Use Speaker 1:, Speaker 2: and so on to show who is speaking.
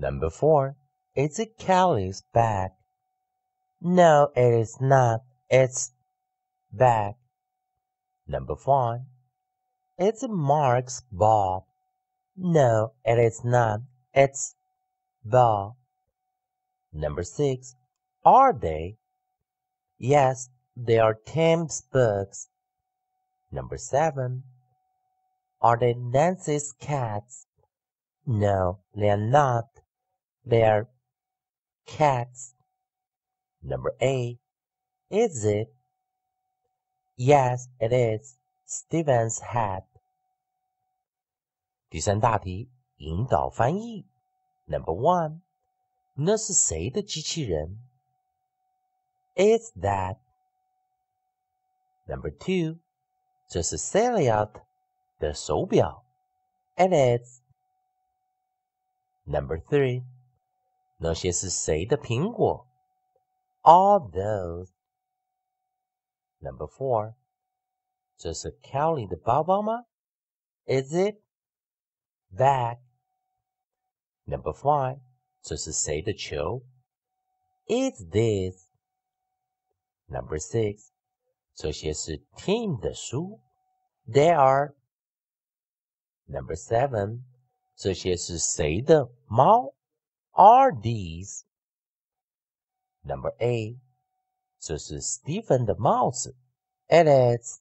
Speaker 1: Number 4. It's a callous back. No, it is not. It's back. Number 5. It's a Mark's ball. No, it is not. It's ball. Number 6. Are they? Yes, they are Tim's books. Number 7. Are they Nancy's cats? No, they are not. They are cats. Number 8. Is it? Yes, it is Steven's hat. Number one, 那是谁的机器人? Is that? Number two，这是 And it's. Number three. 那些是谁的苹果？All those? Number four，这是 Kelly 的包包吗？Is it that? Number five，这是谁的球？Is this? Number six，这些是 Tim 的书。They are. Number seven，这些是谁的猫？are these? Number A, this is Stephen the Mouse, and it's